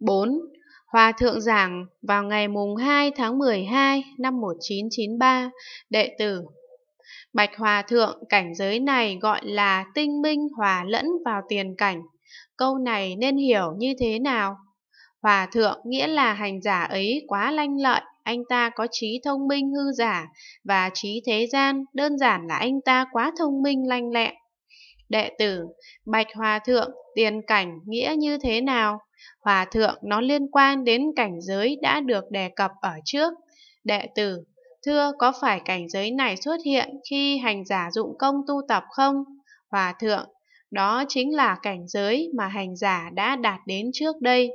4. Hòa thượng giảng vào ngày mùng 2 tháng 12 năm 1993, đệ tử Bạch Hòa Thượng cảnh giới này gọi là tinh minh hòa lẫn vào tiền cảnh. Câu này nên hiểu như thế nào? Hòa Thượng nghĩa là hành giả ấy quá lanh lợi, anh ta có trí thông minh hư giả và trí thế gian, đơn giản là anh ta quá thông minh lanh lẹ. Đệ tử, Bạch Hòa Thượng, tiền cảnh nghĩa như thế nào? Hòa thượng nó liên quan đến cảnh giới đã được đề cập ở trước. Đệ tử, thưa có phải cảnh giới này xuất hiện khi hành giả dụng công tu tập không? Hòa thượng, đó chính là cảnh giới mà hành giả đã đạt đến trước đây.